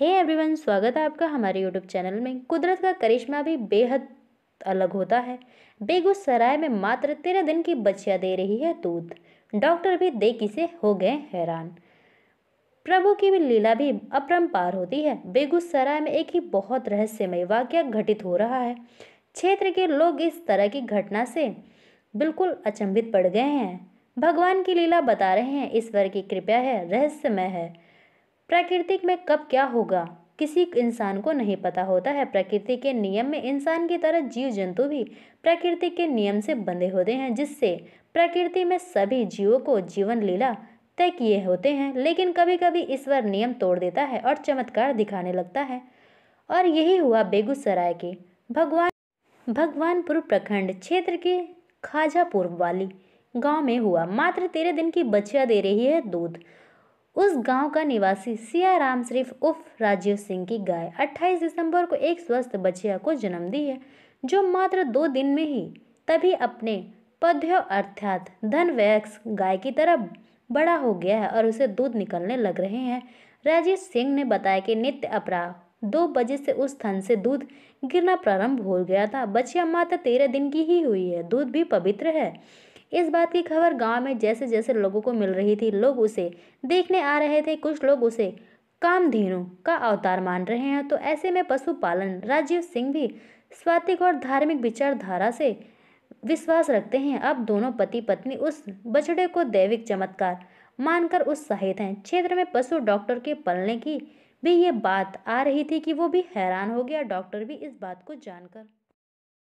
हे hey everyone स्वागत है आपका हमारे यूट्यूब चैनल में कुदरत का करिश्मा भी बेहद अलग होता है बेगूसराय में मात्र तेरह दिन की बच्चिया दे रही है दूध डॉक्टर भी देखी से हो गए हैरान प्रभु की भी लीला भी पार होती है बेगूसराय में एक ही बहुत रहस्यमय वाक्य घटित हो रहा है क्षेत्र के लोग इस तरह की घटना से बिल्कुल अचंभित पड़ गए हैं भगवान की लीला बता रहे हैं ईश्वर की कृपया है रहस्यमय है प्राकृतिक में कब क्या होगा किसी इंसान को नहीं पता होता है प्रकृति के नियम में इंसान की तरह जीव जंतु भी प्रकृति के नियम से बंधे होते हैं जिससे प्रकृति में सभी जीवों को जीवन लीला तय किए होते हैं लेकिन कभी कभी ईश्वर नियम तोड़ देता है और चमत्कार दिखाने लगता है और यही हुआ बेगूसराय के भगवान भगवानपुर प्रखंड क्षेत्र के खाजापुर वाली गांव में हुआ मात्र तेरह दिन की बच्चिया दे रही है दूध उस गांव का निवासी सिया राम शरीफ उर्फ राजीव सिंह की गाय 28 दिसंबर को एक स्वस्थ बछिया को जन्म दी है जो मात्र दो दिन में ही तभी अपने पद्य अर्थात धन वैक्स गाय की तरह बड़ा हो गया है और उसे दूध निकलने लग रहे हैं राजीव सिंह ने बताया कि नित्य अपराह दो बजे से उस स्थान से दूध गिरना प्रारंभ हो गया था बछिया मात्र तेरह दिन की ही हुई है दूध भी पवित्र है इस बात की खबर गांव में जैसे जैसे लोगों को मिल रही थी लोग उसे देखने आ रहे थे कुछ लोग उसे कामधेनु का अवतार मान रहे हैं तो ऐसे में पशुपालन राजीव सिंह भी स्वातिक और धार्मिक विचारधारा से विश्वास रखते हैं अब दोनों पति पत्नी उस बछड़े को दैविक चमत्कार मानकर उत्साहित हैं क्षेत्र में पशु डॉक्टर के पलने की भी ये बात आ रही थी कि वो भी हैरान हो गया डॉक्टर भी इस बात को जानकर